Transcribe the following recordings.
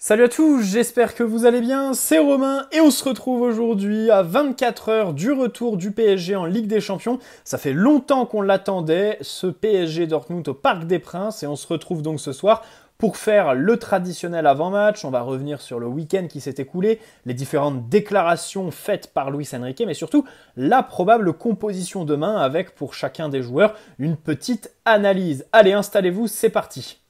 Salut à tous, j'espère que vous allez bien, c'est Romain et on se retrouve aujourd'hui à 24 h du retour du PSG en Ligue des Champions. Ça fait longtemps qu'on l'attendait, ce PSG Dortmund au Parc des Princes et on se retrouve donc ce soir pour faire le traditionnel avant-match. On va revenir sur le week-end qui s'est écoulé, les différentes déclarations faites par Luis Enrique, mais surtout la probable composition demain avec pour chacun des joueurs une petite analyse. Allez, installez-vous, c'est parti.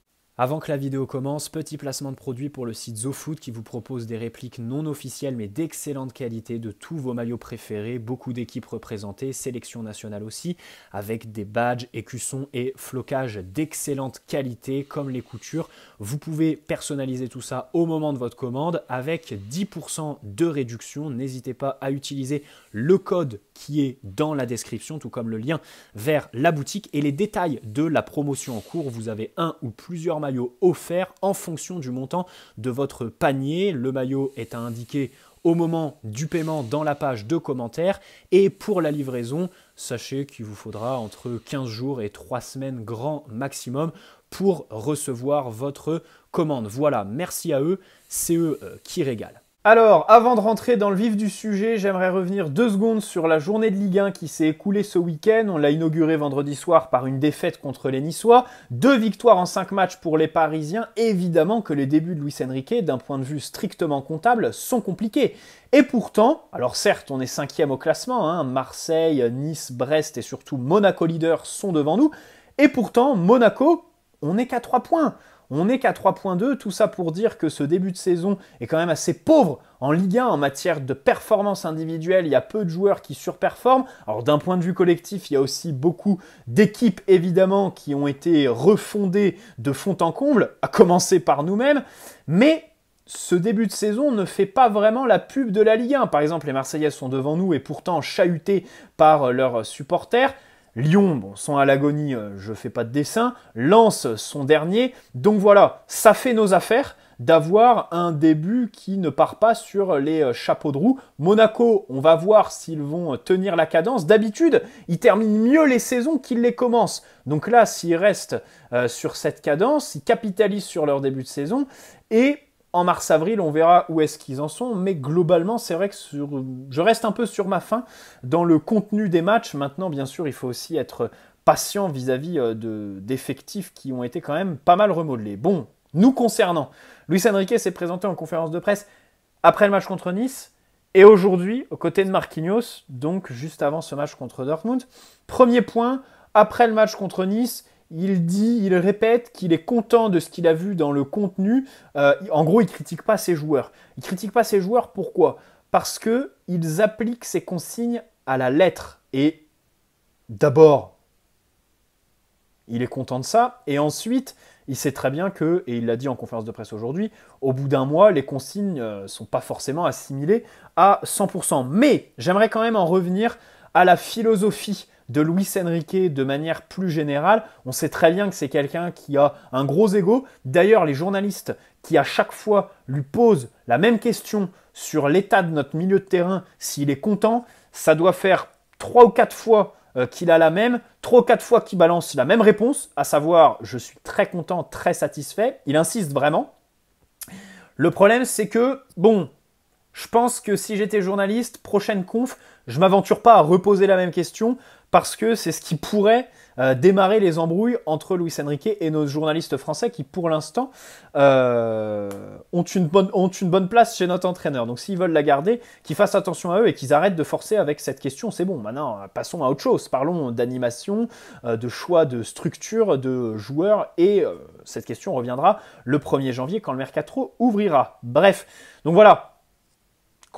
Avant que la vidéo commence, petit placement de produit pour le site ZoFood qui vous propose des répliques non officielles mais d'excellente qualité de tous vos maillots préférés, beaucoup d'équipes représentées, sélection nationale aussi, avec des badges, écussons et flocages d'excellente qualité comme les coutures. Vous pouvez personnaliser tout ça au moment de votre commande avec 10% de réduction. N'hésitez pas à utiliser le code qui est dans la description, tout comme le lien vers la boutique et les détails de la promotion en cours. Vous avez un ou plusieurs offert en fonction du montant de votre panier. Le maillot est à indiquer au moment du paiement dans la page de commentaires. Et pour la livraison, sachez qu'il vous faudra entre 15 jours et 3 semaines grand maximum pour recevoir votre commande. Voilà, merci à eux, c'est eux euh, qui régalent. Alors, avant de rentrer dans le vif du sujet, j'aimerais revenir deux secondes sur la journée de Ligue 1 qui s'est écoulée ce week-end. On l'a inaugurée vendredi soir par une défaite contre les Niçois. Deux victoires en cinq matchs pour les Parisiens. Évidemment que les débuts de Luis Enrique, d'un point de vue strictement comptable, sont compliqués. Et pourtant, alors certes, on est cinquième au classement. Hein. Marseille, Nice, Brest et surtout Monaco leader sont devant nous. Et pourtant, Monaco, on n'est qu'à trois points. On n'est qu'à 3.2, tout ça pour dire que ce début de saison est quand même assez pauvre en Ligue 1 en matière de performance individuelle. Il y a peu de joueurs qui surperforment. Alors d'un point de vue collectif, il y a aussi beaucoup d'équipes évidemment qui ont été refondées de fond en comble, à commencer par nous-mêmes. Mais ce début de saison ne fait pas vraiment la pub de la Ligue 1. Par exemple, les Marseillais sont devant nous et pourtant chahutés par leurs supporters. Lyon, bon, sont à l'agonie, euh, je fais pas de dessin. lance son dernier. Donc voilà, ça fait nos affaires d'avoir un début qui ne part pas sur les euh, chapeaux de roue. Monaco, on va voir s'ils vont euh, tenir la cadence. D'habitude, ils terminent mieux les saisons qu'ils les commencent. Donc là, s'ils restent sur cette cadence, ils capitalisent sur leur début de saison et en mars-avril, on verra où est-ce qu'ils en sont, mais globalement, c'est vrai que je reste un peu sur ma faim dans le contenu des matchs. Maintenant, bien sûr, il faut aussi être patient vis-à-vis euh, de, d'effectifs qui ont été quand même pas mal remodelés. Bon, nous concernant, Luis Enrique s'est présenté en conférence de presse après le match contre Nice et aujourd'hui aux côtés de Marquinhos, donc juste avant ce match contre Dortmund. Premier point, après le match contre Nice, il dit, il répète qu'il est content de ce qu'il a vu dans le contenu. Euh, en gros, il critique pas ses joueurs. Il critique pas ses joueurs pourquoi Parce que ils appliquent ses consignes à la lettre. Et d'abord, il est content de ça. Et ensuite, il sait très bien que, et il l'a dit en conférence de presse aujourd'hui, au bout d'un mois, les consignes ne euh, sont pas forcément assimilées à 100%. Mais j'aimerais quand même en revenir à la philosophie de Luis Enrique de manière plus générale, on sait très bien que c'est quelqu'un qui a un gros ego. D'ailleurs, les journalistes qui à chaque fois lui posent la même question sur l'état de notre milieu de terrain, s'il est content, ça doit faire trois ou quatre fois euh, qu'il a la même, trois ou quatre fois qu'il balance la même réponse, à savoir je suis très content, très satisfait. Il insiste vraiment. Le problème, c'est que, bon, je pense que si j'étais journaliste, prochaine conf, je m'aventure pas à reposer la même question parce que c'est ce qui pourrait euh, démarrer les embrouilles entre Luis Enrique et nos journalistes français qui, pour l'instant, euh, ont, une bonne, place chez notre entraîneur. Donc s'ils veulent la garder, qu'ils fassent attention à eux et qu'ils arrêtent de forcer avec cette question. C'est bon, maintenant, passons à autre chose. Parlons d'animation, euh, de choix de structure, de joueurs. Et cette question reviendra le 1er janvier quand le mercato ouvrira. Bref, donc voilà.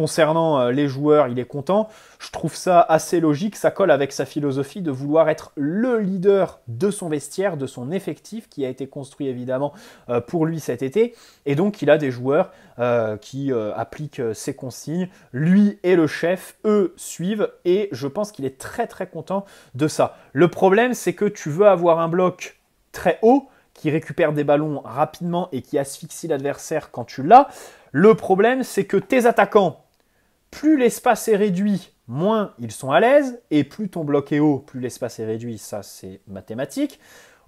Concernant euh, les joueurs, il est content. Je trouve ça assez logique, ça colle avec sa philosophie de vouloir être le leader de son vestiaire, de son effectif, qui a été construit évidemment euh, pour lui cet été. Et donc il a des joueurs euh, qui appliquent ses consignes. Lui est le chef, eux, suivent. Et je pense qu'il est très très content de ça. Le problème, c'est que tu veux avoir un bloc très haut qui récupère des ballons rapidement et qui asphyxie l'adversaire quand tu l'as. Le problème, c'est que tes attaquants plus l'espace est réduit, moins ils sont à l'aise, et plus ton bloc est haut, plus l'espace est réduit, ça c'est mathématique.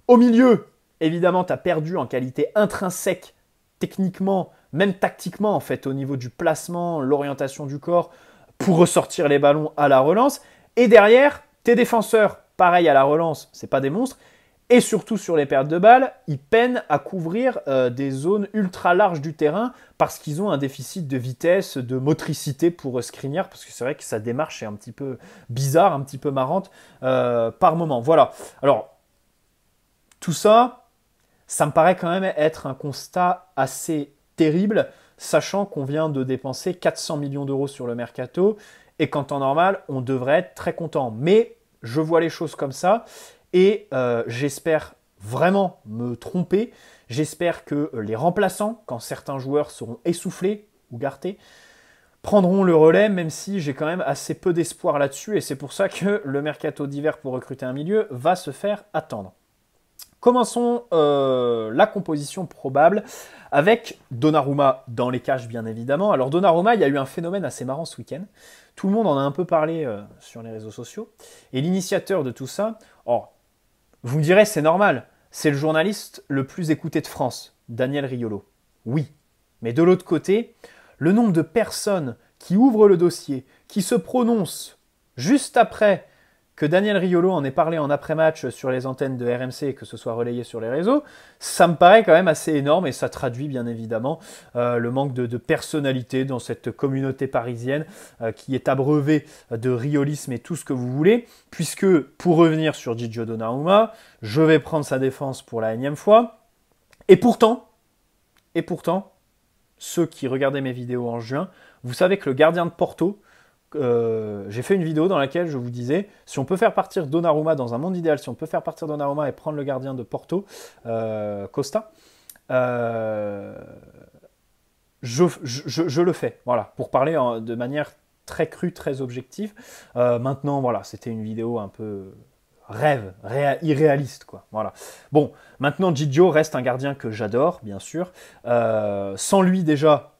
Au milieu, évidemment, tu as perdu en qualité intrinsèque, techniquement, même tactiquement en fait, au niveau du placement, l'orientation du corps, pour ressortir les ballons à la relance. Et derrière, tes défenseurs, pareil à la relance, c'est pas des monstres, et surtout sur les pertes de balles, ils peinent à couvrir euh, des zones ultra larges du terrain parce qu'ils ont un déficit de vitesse, de motricité pour euh, screener. parce que c'est vrai que sa démarche est un petit peu bizarre, un petit peu marrante euh, par moment. Voilà. Alors, tout ça, ça me paraît quand même être un constat assez terrible, sachant qu'on vient de dépenser 400 millions d'euros sur le mercato, et qu'en temps normal, on devrait être très content. Mais je vois les choses comme ça, et euh, j'espère vraiment me tromper. J'espère que euh, les remplaçants, quand certains joueurs seront essoufflés ou gartés, prendront le relais, même si j'ai quand même assez peu d'espoir là-dessus. Et c'est pour ça que le mercato d'hiver pour recruter un milieu va se faire attendre. Commençons euh, la composition probable avec Donnarumma dans les caches, bien évidemment. Alors, Donnarumma, il y a eu un phénomène assez marrant ce week-end. Tout le monde en a un peu parlé sur les réseaux sociaux. Et l'initiateur de tout ça, or, vous me direz, c'est normal, c'est le journaliste le plus écouté de France, Daniel Riolo. Oui, mais de l'autre côté, le nombre de personnes qui ouvrent le dossier, qui se prononcent juste après que Daniel Riolo en ait parlé en après-match sur les antennes de RMC et que ce soit relayé sur les réseaux, ça me paraît quand même assez énorme et ça traduit bien évidemment euh, le manque de, personnalité dans cette communauté parisienne euh, qui est abreuvée de riolisme et tout ce que vous voulez, puisque pour revenir sur Gigio Donnarumma, je vais prendre sa défense pour la énième fois, et pourtant, et pourtant, ceux qui regardaient mes vidéos en juin, vous savez que le gardien de Porto, euh, j'ai fait une vidéo dans laquelle je vous disais si on peut faire partir Donnarumma dans un monde idéal, si on peut faire partir Donnarumma et prendre le gardien de Porto, euh, Costa, euh, je, le fais. Voilà, pour parler de manière très crue, très objective. maintenant, voilà, c'était une vidéo un peu rêve, irréaliste, quoi. Voilà. Bon, maintenant Gigio reste un gardien que j'adore, bien sûr. sans lui déjà,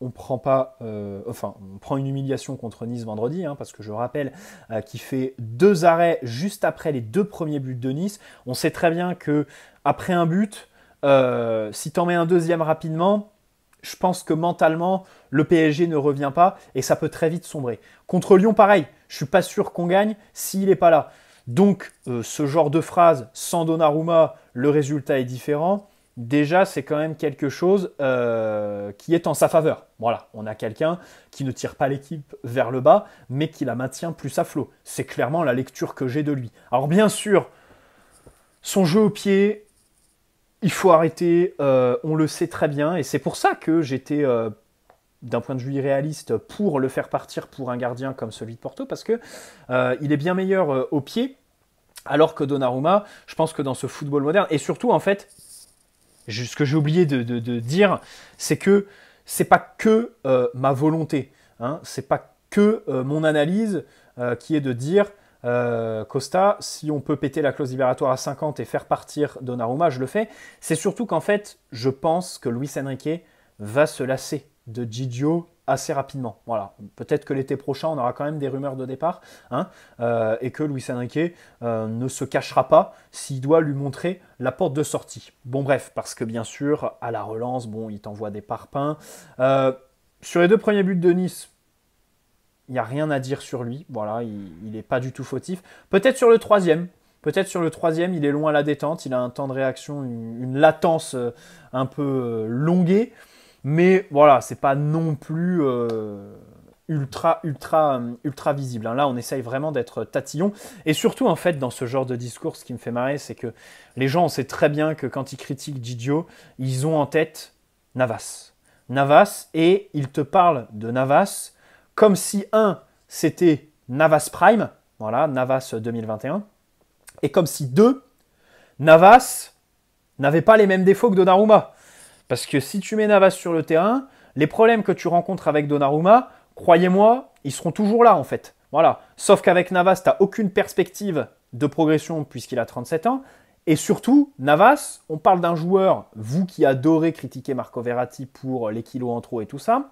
on prend pas, euh, enfin, on prend une humiliation contre Nice vendredi, hein, parce que je rappelle euh, qu'il fait deux arrêts juste après les deux premiers buts de Nice. On sait très bien que après un but, euh, si t'en mets un deuxième rapidement, je pense que mentalement le PSG ne revient pas et ça peut très vite sombrer. Contre Lyon, pareil, je suis pas sûr qu'on gagne s'il n'est pas là. Donc, ce genre de phrase sans Donnarumma, le résultat est différent déjà c'est quand même quelque chose euh, qui est en sa faveur. Voilà, on a quelqu'un qui ne tire pas l'équipe vers le bas, mais qui la maintient plus à flot. C'est clairement la lecture que j'ai de lui. Alors bien sûr, son jeu au pied, il faut arrêter, euh, on le sait très bien, et c'est pour ça que j'étais... Euh, d'un point de vue réaliste pour le faire partir pour un gardien comme celui de Porto parce que il est bien meilleur au pied alors que Donnarumma je pense que dans ce football moderne et surtout en fait ce que j'ai oublié de, dire, c'est que c'est pas que euh, ma volonté, ce hein. c'est pas que euh, mon analyse euh, qui est de dire Costa, si on peut péter la clause libératoire à 50 et faire partir Donnarumma, je le fais. C'est surtout qu'en fait, je pense que Luis Enrique va se lasser de Gidio assez rapidement. Voilà. Peut-être que l'été prochain, on aura quand même des rumeurs de départ, hein, euh, et que Louis Enrique euh, ne se cachera pas s'il doit lui montrer la porte de sortie. Bon bref, parce que bien sûr, à la relance, bon, il t'envoie des parpaings. Euh, sur les deux premiers buts de Nice, il n'y a rien à dire sur lui. Voilà, il n'est pas du tout fautif. Peut-être sur le troisième, Peut-être sur le troisième, il est loin à la détente, il a un temps de réaction, une latence un peu longuée. Mais voilà, c'est pas non plus euh, ultra, ultra, euh, ultra visible. Hein. Là, on essaye vraiment d'être tatillon. Et surtout, en fait, dans ce genre de discours, ce qui me fait marrer, c'est que les gens, on sait très bien que quand ils critiquent Didio, ils ont en tête Navas. Navas, et ils te parlent de Navas comme si, un, c'était Navas Prime, voilà, Navas 2021, et comme si, deux, Navas n'avait pas les mêmes défauts que Donnarumma. Parce que si tu mets Navas sur le terrain, les problèmes que tu rencontres avec Donnarumma, croyez-moi, ils seront toujours là en fait. Voilà. Sauf qu'avec Navas, tu n'as aucune perspective de progression puisqu'il a 37 ans. Et surtout, Navas, on parle d'un joueur, vous qui adorez critiquer Marco Verratti pour les kilos en trop et tout ça,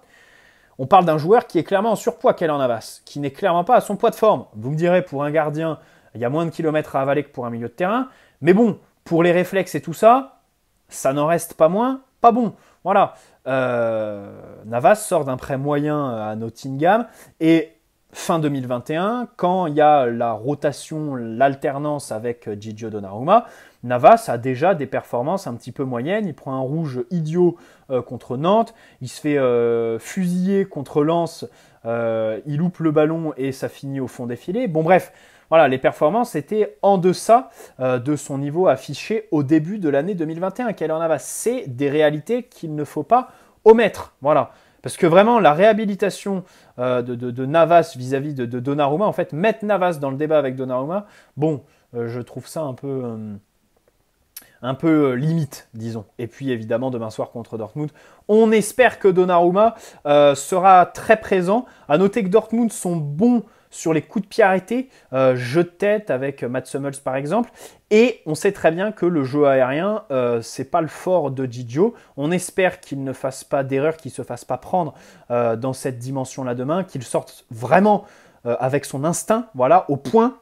on parle d'un joueur qui est clairement en surpoids qu'elle en Navas, qui n'est clairement pas à son poids de forme. Vous me direz, pour un gardien, il y a moins de kilomètres à avaler que pour un milieu de terrain. Mais bon, pour les réflexes et tout ça, ça n'en reste pas moins ah bon. Voilà. Euh, Navas sort d'un prêt moyen à Nottingham et fin 2021, quand il y a la rotation, l'alternance avec Gigio Donnarumma, Navas a déjà des performances un petit peu moyennes. Il prend un rouge idiot euh, contre Nantes, il se fait euh, fusiller contre Lens euh, il loupe le ballon et ça finit au fond des filets. Bon bref, voilà, les performances étaient en deçà euh, de son niveau affiché au début de l'année 2021. Quelle en avait C'est des réalités qu'il ne faut pas omettre. Voilà. Parce que vraiment, la réhabilitation euh, de, Navas vis-à-vis de, de, Donnarumma, en fait, mettre Navas dans le débat avec Donnarumma, bon, je trouve ça un peu un peu euh, limite, disons. Et puis évidemment demain soir contre Dortmund. On espère que Donnarumma euh, sera très présent. À noter que Dortmund sont bons sur les coups de pied arrêtés, euh, jeu de tête avec Matt Summels par exemple. Et on sait très bien que le jeu aérien, c'est pas le fort de Didio. On espère qu'il ne fasse pas d'erreur, qu'il se fasse pas prendre dans cette dimension-là demain, qu'il sorte vraiment avec son instinct, voilà, au point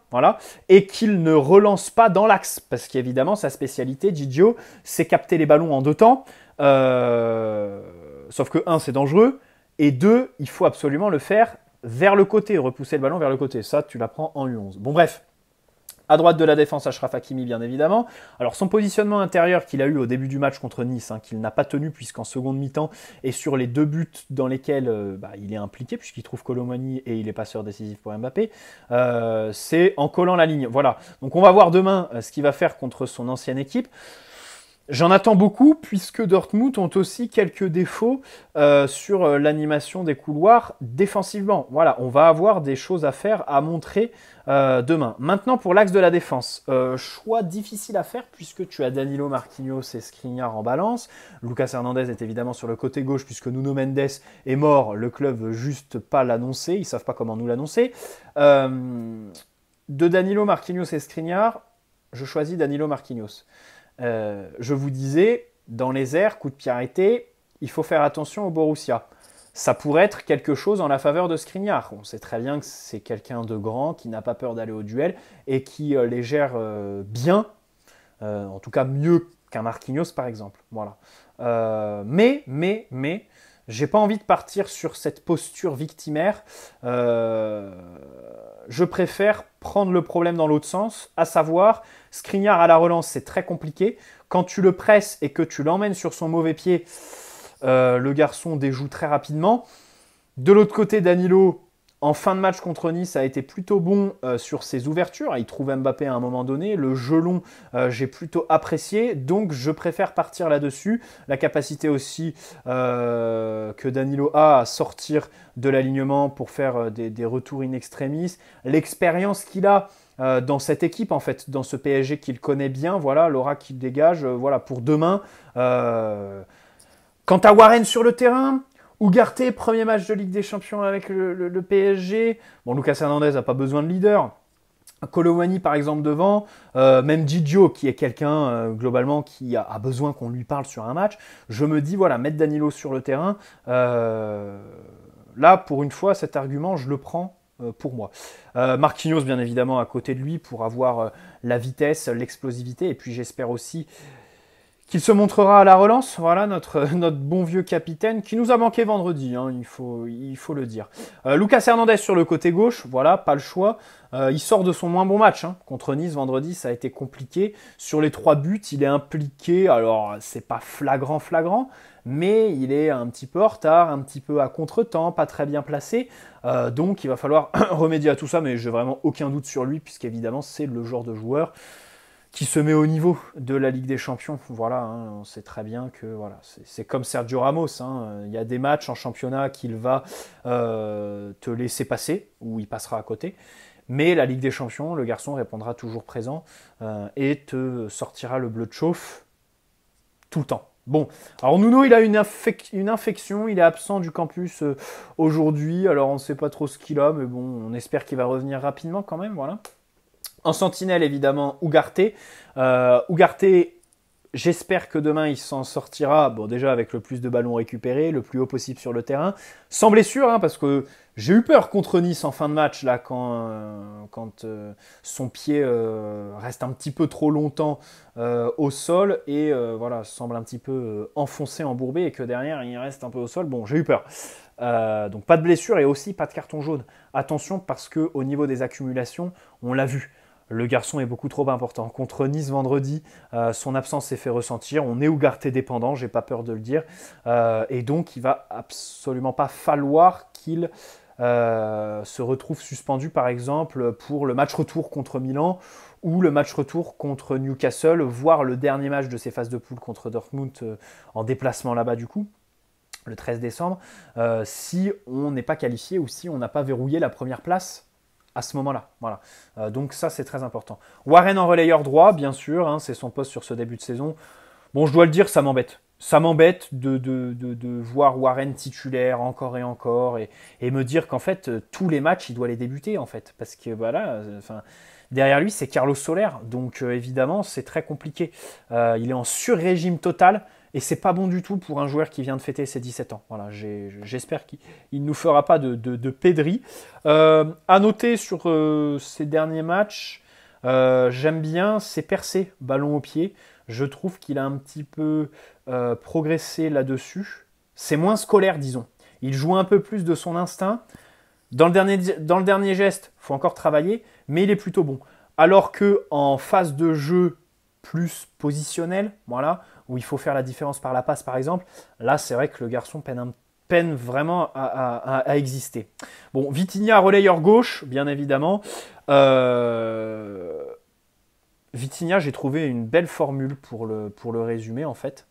et qu'il ne relance pas dans l'axe. Parce qu'évidemment, sa spécialité, Didio, c'est capter les ballons en deux temps. Euh, sauf que, un, c'est dangereux. Et deux, il faut absolument le faire vers le côté, repousser le ballon vers le côté. Ça, tu l'apprends en U11. Bon, bref. À droite de la défense, à Hakimi, bien évidemment. Alors son positionnement intérieur qu'il a eu au début du match contre Nice, hein, qu'il n'a pas tenu puisqu'en seconde mi-temps et sur les deux buts dans lesquels euh, bah, il est impliqué puisqu'il trouve Colomani et il est passeur décisif pour Mbappé, euh, c'est en collant la ligne. Voilà. Donc on va voir demain euh, ce qu'il va faire contre son ancienne équipe. J'en attends beaucoup puisque Dortmund ont aussi quelques défauts euh, sur euh, l'animation des couloirs défensivement. Voilà, on va avoir des choses à faire, à montrer euh, demain. Maintenant pour l'axe de la défense, choix difficile à faire puisque tu as Danilo Marquinhos et Skriniar en balance. Lucas Hernandez est évidemment sur le côté gauche puisque Nuno Mendes est mort. Le club veut juste pas l'annoncer, ils savent pas comment nous l'annoncer. de Danilo Marquinhos et Skriniar, je choisis Danilo Marquinhos. Euh, je vous disais, dans les airs, coup de pied arrêté, il faut faire attention au Borussia. Ça pourrait être quelque chose en la faveur de Skriniar. On sait très bien que c'est quelqu'un de grand, qui n'a pas peur d'aller au duel et qui euh, les gère euh, bien, en tout cas mieux qu'un Marquinhos par exemple. Voilà. mais, mais, mais, j'ai pas envie de partir sur cette posture victimaire. Euh, je préfère prendre le problème dans l'autre sens, à savoir, scrignard à la relance, c'est très compliqué. Quand tu le presses et que tu l'emmènes sur son mauvais pied, euh, le garçon déjoue très rapidement. De l'autre côté, Danilo, en fin de match contre Nice, a été plutôt bon euh, sur ses ouvertures. Il trouve Mbappé à un moment donné. Le jeu long, euh, j'ai plutôt apprécié. Donc, je préfère partir là-dessus. La capacité aussi euh, que Danilo a à sortir de l'alignement pour faire des, retours in extremis. L'expérience qu'il a dans cette équipe en fait, dans ce PSG qu'il connaît bien, voilà, l'aura qu'il dégage, voilà, pour demain. Quant à Warren sur le terrain, Ougarté, premier match de Ligue des Champions avec le, PSG. Bon, Lucas Hernandez n'a pas besoin de leader. Colomani par exemple devant, euh, même Didio qui est quelqu'un euh, globalement qui a, besoin qu'on lui parle sur un match, je me dis voilà mettre Danilo sur le terrain, euh, là pour une fois cet argument je le prends pour moi. Marquinhos bien évidemment à côté de lui pour avoir la vitesse, l'explosivité et puis j'espère aussi qu'il se montrera à la relance. Voilà notre, notre bon vieux capitaine qui nous a manqué vendredi, hein, il, faut, il faut le dire. Euh, Lucas Hernandez sur le côté gauche, voilà, pas le choix. Euh, il sort de son moins bon match hein. contre Nice vendredi, ça a été compliqué. Sur les trois buts, il est impliqué. Alors c'est pas flagrant, flagrant, mais il est un petit peu en retard, un petit peu à contretemps, pas très bien placé. Euh, donc il va falloir remédier à tout ça, mais j'ai vraiment aucun doute sur lui puisqu'évidemment c'est le genre de joueur qui se met au niveau de la Ligue des Champions. Voilà, hein, on sait très bien que voilà, c'est comme Sergio Ramos. Hein. Il y a des matchs en championnat qu'il va euh, te laisser passer, ou il passera à côté. Mais la Ligue des Champions, le garçon répondra toujours présent euh, et te sortira le bleu de chauffe tout le temps. Bon, alors Nuno, il a une, infection, il est absent du campus euh, aujourd'hui, alors on ne sait pas trop ce qu'il a, mais bon, on espère qu'il va revenir rapidement quand même, voilà. En sentinelle, évidemment, Ougarté. Ougarté, euh, j'espère que demain, il s'en sortira, bon, déjà avec le plus de ballons récupérés, le plus haut possible sur le terrain. Sans blessure, hein, parce que j'ai eu peur contre Nice en fin de match, là, quand, euh, quand euh, son pied reste un petit peu trop longtemps au sol et voilà, semble un petit peu enfoncé, embourbé et que derrière il reste un peu au sol. Bon, j'ai eu peur. donc pas de blessure et aussi pas de carton jaune. Attention parce que au niveau des accumulations, on l'a vu le garçon est beaucoup trop important. Contre Nice vendredi, euh, son absence s'est fait ressentir. On est Ougarté dépendant, j'ai pas peur de le dire. Euh, et donc, il va absolument pas falloir qu'il euh, se retrouve suspendu, par exemple, pour le match retour contre Milan ou le match retour contre Newcastle, voire le dernier match de ses phases de poule contre Dortmund en déplacement là-bas, du coup le 13 décembre, si on n'est pas qualifié ou si on n'a pas verrouillé la première place à ce moment-là. Voilà. Euh, donc ça, c'est très important. Warren en relayeur droit, bien sûr, hein, c'est son poste sur ce début de saison. Bon, je dois le dire, ça m'embête. Ça m'embête de, de, voir Warren titulaire encore et encore et, me dire qu'en fait, euh, tous les matchs, il doit les débuter, en fait. Parce que voilà, euh, derrière lui, c'est Carlos Soler. Donc évidemment, c'est très compliqué. il est en sur-régime total. Et c'est pas bon du tout pour un joueur qui vient de fêter ses 17 ans. Voilà, j'espère qu'il ne nous fera pas de, pédri. Euh, à noter sur euh, ces derniers matchs, euh, j'aime bien ses percées, ballon au pied. Je trouve qu'il a un petit peu progressé là-dessus. C'est moins scolaire, disons. Il joue un peu plus de son instinct. Dans le dernier, dans le dernier geste, il faut encore travailler, mais il est plutôt bon. Alors que en phase de jeu plus positionnelle, voilà, où il faut faire la différence par la passe, par exemple, là, c'est vrai que le garçon peine peine vraiment à, exister. Bon, Vitinha, relayeur gauche, bien évidemment. Euh... Vitinha, j'ai trouvé une belle formule pour le, pour le résumer, en fait.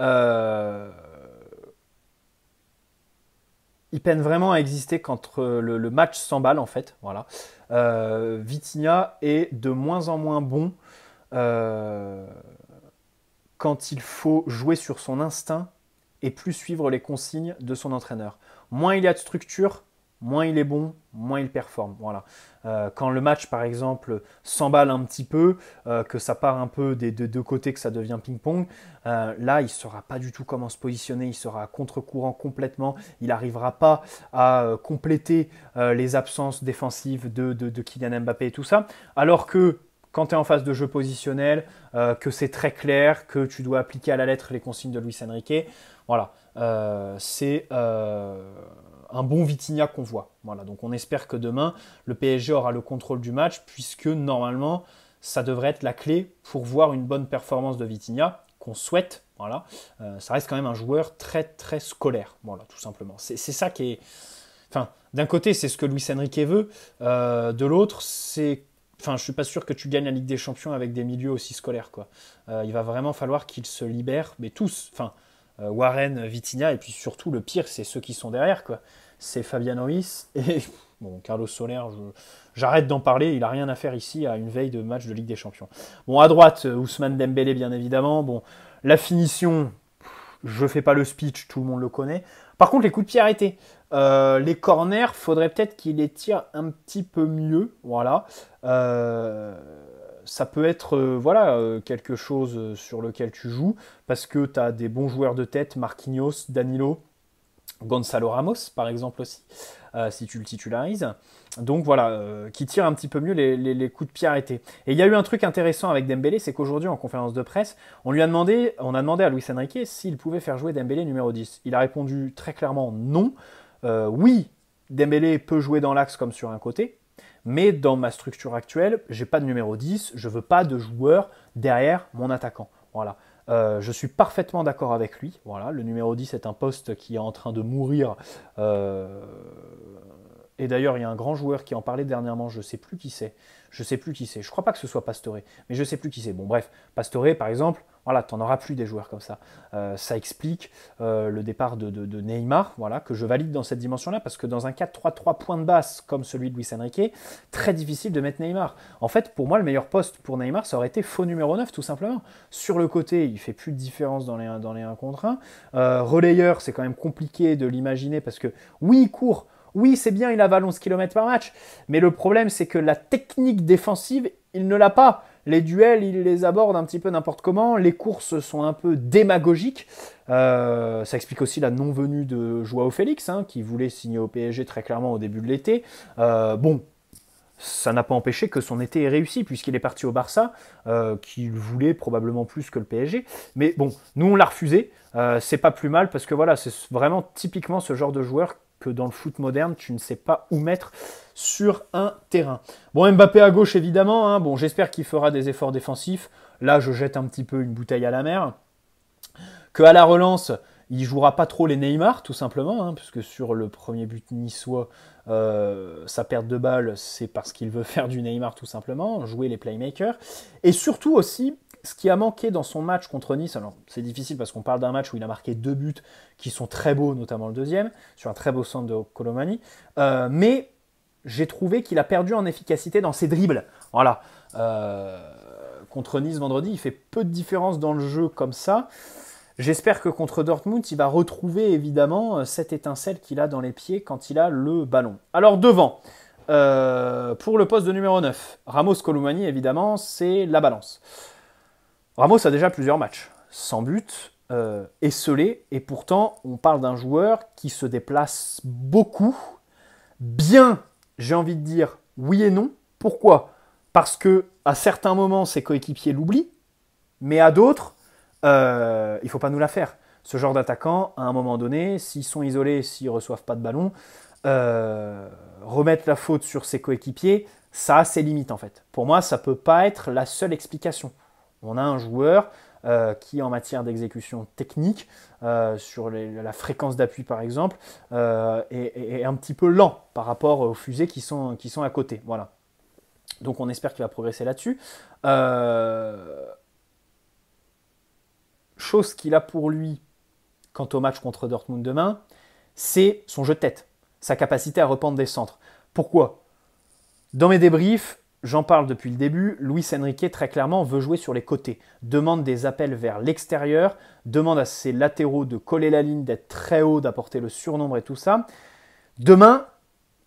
Euh, il peine vraiment à exister quand euh, le, match s'emballe, en fait. Voilà. Euh, Vitinha est de moins en moins bon quand il faut jouer sur son instinct et plus suivre les consignes de son entraîneur. Moins il y a de structure, moins il est bon, moins il performe. Voilà. Euh, quand le match, par exemple, s'emballe un petit peu, euh, que ça part un peu des deux, côtés, que ça devient ping-pong, euh, là, il ne saura pas du tout comment se positionner, il sera à contre-courant complètement, il n'arrivera pas à compléter les absences défensives de, de Kylian Mbappé et tout ça, alors que quand tu es en phase de jeu positionnel, euh, que c'est très clair, que tu dois appliquer à la lettre les consignes de Luis Enrique. Voilà, euh, c'est euh, un bon Vitinha qu'on voit. Voilà, donc on espère que demain, le PSG aura le contrôle du match, puisque normalement, ça devrait être la clé pour voir une bonne performance de Vitinha, qu'on souhaite. Voilà, ça reste quand même un joueur très très scolaire. Voilà, tout simplement. C'est ça qui est. Enfin, d'un côté, c'est ce que Luis Enrique veut. de l'autre, c'est Enfin, je suis pas sûr que tu gagnes la Ligue des Champions avec des milieux aussi scolaires, quoi. Euh, il va vraiment falloir qu'ils se libèrent, mais tous. Enfin, euh, Warren, Vitinha, et puis surtout le pire, c'est ceux qui sont derrière, quoi. C'est Fabian Ruiz et bon, Carlos Soler. J'arrête d'en parler, il a rien à faire ici à une veille de match de Ligue des Champions. Bon, à droite, euh, Ousmane Dembélé, bien évidemment. Bon, la finition, je fais pas le speech, tout le monde le connaît. Par contre, les coups de pied arrêtés, euh, les corners, faudrait peut-être qu'il les tire un petit peu mieux. Voilà. Euh, ça peut être euh, voilà quelque chose sur lequel tu joues parce que tu as des bons joueurs de tête, Marquinhos, Danilo, Gonzalo Ramos par exemple aussi. Euh, si tu le titularises. Donc voilà, euh, qui tire un petit peu mieux les, coups de pied arrêtés. Et il y a eu un truc intéressant avec Dembélé, c'est qu'aujourd'hui en conférence de presse, on lui a demandé, on a demandé à Luis Enrique s'il pouvait faire jouer Dembélé numéro 10. Il a répondu très clairement non. Euh, oui, Dembélé peut jouer dans l'axe comme sur un côté, mais dans ma structure actuelle, j'ai pas de numéro 10, je veux pas de joueur derrière mon attaquant. Voilà. Euh, je suis parfaitement d'accord avec lui. Voilà, le numéro 10 est un poste qui est en train de mourir. Euh, et d'ailleurs, il y a un grand joueur qui en parlait dernièrement, je ne sais plus qui c'est. Je sais plus qui c'est. Je crois pas que ce soit Pastore, mais je sais plus qui c'est. Bon bref, Pastore, par exemple, voilà, tu n'en auras plus des joueurs comme ça. Euh, ça explique euh, le départ de, Neymar, voilà, que je valide dans cette dimension-là, parce que dans un 4-3-3 points de basse comme celui de Luis Enrique, très difficile de mettre Neymar. En fait, pour moi, le meilleur poste pour Neymar, ça aurait été faux numéro 9, tout simplement. Sur le côté, il fait plus de différence dans les 1 contre 1. Euh, relayeur, c'est quand même compliqué de l'imaginer, parce que oui, il court. Oui, c'est bien, il avale 11 km par match, mais le problème, c'est que la technique défensive, il ne l'a pas. Les duels, il les aborde un petit peu n'importe comment. Les courses sont un peu démagogiques. Euh, ça explique aussi la non-venue de Joao Félix, hein, qui voulait signer au PSG très clairement au début de l'été. Euh, bon, ça n'a pas empêché que son été ait réussi, puisqu'il est parti au Barça, euh, qu'il voulait probablement plus que le PSG. Mais bon, nous, on l'a refusé. c'est pas plus mal, parce que voilà, c'est vraiment typiquement ce genre de joueur dans le foot moderne, tu ne sais pas où mettre sur un terrain. Bon, Mbappé à gauche, évidemment. Hein. Bon, j'espère qu'il fera des efforts défensifs. Là, je jette un petit peu une bouteille à la mer. Que à la relance, il jouera pas trop les Neymar, tout simplement, hein, puisque sur le premier but niçois, euh, sa perte de balle, c'est parce qu'il veut faire du Neymar, tout simplement, jouer les playmakers. Et surtout aussi, ce qui a manqué dans son match contre Nice, alors c'est difficile parce qu'on parle d'un match où il a marqué deux buts qui sont très beaux, notamment le deuxième, sur un très beau centre de Colomani, euh, mais j'ai trouvé qu'il a perdu en efficacité dans ses dribbles. Voilà. Euh, contre Nice vendredi, il fait peu de différence dans le jeu comme ça. J'espère que contre Dortmund, il va retrouver évidemment euh, cette étincelle qu'il a dans les pieds quand il a le ballon. Alors devant, pour le poste de numéro 9, Ramos Colomani, évidemment, c'est la balance. Ramos a déjà plusieurs matchs, sans but, euh, esselé, et pourtant on parle d'un joueur qui se déplace beaucoup, bien, j'ai envie de dire oui et non. Pourquoi Parce que à certains moments ses coéquipiers l'oublient, mais à d'autres, euh, il ne faut pas nous la faire. Ce genre d'attaquant, à un moment donné, s'ils sont isolés, s'ils reçoivent pas de ballon, euh, remettre la faute sur ses coéquipiers, ça a ses limites en fait. Pour moi, ça ne peut pas être la seule explication. On a un joueur euh, qui, en matière d'exécution technique, euh, sur la fréquence d'appui par exemple, euh, est, un petit peu lent par rapport aux fusées qui sont, à côté. Voilà. Donc on espère qu'il va progresser là-dessus. Chose qu'il a pour lui quant au match contre Dortmund demain, c'est son jeu de tête, sa capacité à rependre des centres. Pourquoi Dans mes débriefs, J'en parle depuis le début, Luis Enrique très clairement veut jouer sur les côtés, demande des appels vers l'extérieur, demande à ses latéraux de coller la ligne, d'être très haut, d'apporter le surnombre et tout ça. Demain,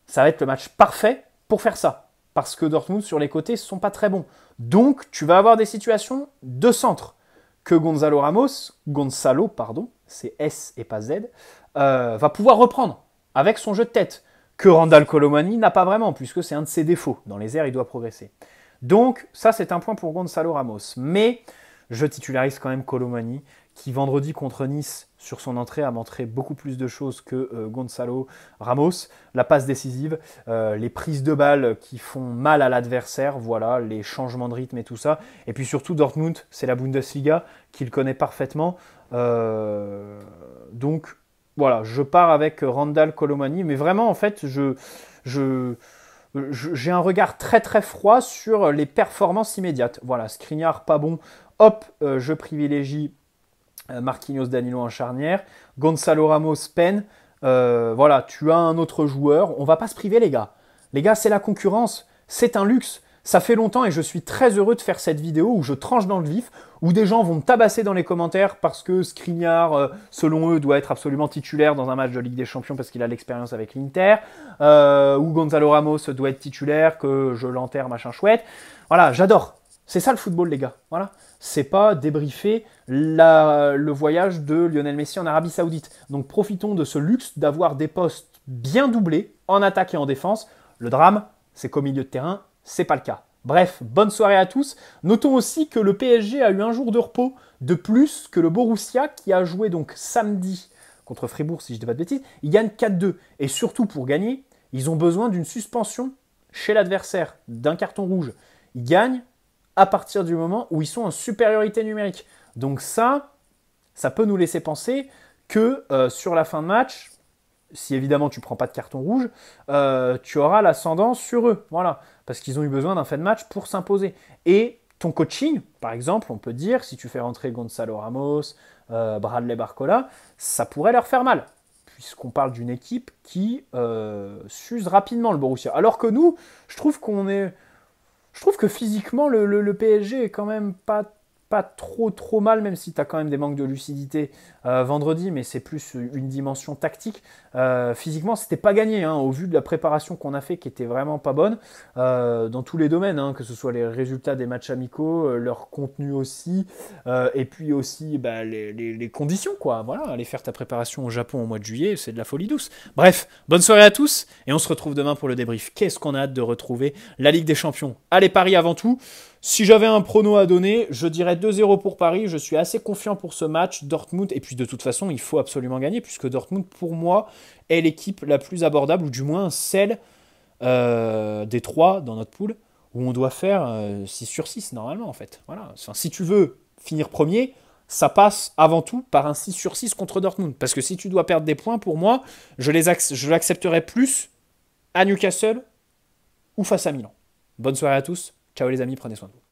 ça va être le match parfait pour faire ça, parce que Dortmund sur les côtés ne sont pas très bons. Donc tu vas avoir des situations de centre que Gonzalo Ramos, Gonzalo pardon, c'est S et pas Z, euh, va pouvoir reprendre avec son jeu de tête que Randall Colomani n'a pas vraiment, puisque c'est un de ses défauts. Dans les airs, il doit progresser. Donc, ça, c'est un point pour Gonzalo Ramos. Mais je titularise quand même Colomani, qui vendredi contre Nice, sur son entrée, a montré beaucoup plus de choses que euh, Gonzalo Ramos. La passe décisive, euh, les prises de balles qui font mal à l'adversaire, voilà, les changements de rythme et tout ça. Et puis surtout, Dortmund, c'est la Bundesliga qu'il connaît parfaitement. Euh, donc, voilà, je pars avec Randall Colomani, mais vraiment, en fait, je, je, j'ai un regard très très froid sur les performances immédiates. Voilà, Skriniar pas bon, hop, euh, je privilégie euh, Marquinhos Danilo en charnière, Gonzalo Ramos Pen, euh, voilà, tu as un autre joueur, on va pas se priver les gars. Les gars, c'est la concurrence, c'est un luxe. Ça fait longtemps et je suis très heureux de faire cette vidéo où je tranche dans le vif, où des gens vont me tabasser dans les commentaires parce que Skriniar, euh, selon eux, doit être absolument titulaire dans un match de Ligue des Champions parce qu'il a l'expérience avec l'Inter, euh, ou Gonzalo Ramos doit être titulaire, que je l'enterre, machin chouette. Voilà, j'adore. C'est ça le football, les gars. Voilà. C'est pas débriefer la, le voyage de Lionel Messi en Arabie Saoudite. Donc profitons de ce luxe d'avoir des postes bien doublés en attaque et en défense. Le drame, c'est qu'au milieu de terrain, c'est pas le cas. Bref, bonne soirée à tous. Notons aussi que le PSG a eu un jour de repos de plus que le Borussia qui a joué donc samedi contre Fribourg, si je ne dis pas de bêtises. Ils gagnent 4-2. Et surtout, pour gagner, ils ont besoin d'une suspension chez l'adversaire, d'un carton rouge. Ils gagnent à partir du moment où ils sont en supériorité numérique. Donc ça, ça peut nous laisser penser que euh, sur la fin de match, si évidemment tu prends pas de carton rouge, euh, tu auras l'ascendance sur eux. Voilà. Parce qu'ils ont eu besoin d'un fait de match pour s'imposer. Et ton coaching, par exemple, on peut dire, si tu fais rentrer Gonzalo Ramos, euh, Bradley Barcola, ça pourrait leur faire mal. Puisqu'on parle d'une équipe qui euh, s'use rapidement le Borussia. Alors que nous, je trouve qu'on est. Je trouve que physiquement, le, le PSG est quand même pas pas trop trop mal, même si tu as quand même des manques de lucidité euh, vendredi, mais c'est plus une dimension tactique. Euh, physiquement, c'était pas gagné, hein, au vu de la préparation qu'on a fait, qui était vraiment pas bonne, euh, dans tous les domaines, hein, que ce soit les résultats des matchs amicaux, leur contenu aussi, et puis aussi bah, les, les, conditions, quoi. Voilà, aller faire ta préparation au Japon au mois de juillet, c'est de la folie douce. Bref, bonne soirée à tous, et on se retrouve demain pour le débrief. Qu'est-ce qu'on a hâte de retrouver La Ligue des Champions. Allez Paris avant tout si j'avais un prono à donner, je dirais 2-0 pour Paris. Je suis assez confiant pour ce match. Dortmund, et puis de toute façon, il faut absolument gagner, puisque Dortmund, pour moi, est l'équipe la plus abordable, ou du moins celle euh, des trois dans notre poule, où on doit faire 6 euh, sur 6 normalement, en fait. Voilà. si tu veux finir premier, ça passe avant tout par un 6 sur 6 contre Dortmund. Parce que si tu dois perdre des points, pour moi, je l'accepterai plus à Newcastle ou face à Milan. Bonne soirée à tous. Ciao les amis, prenez soin de vous.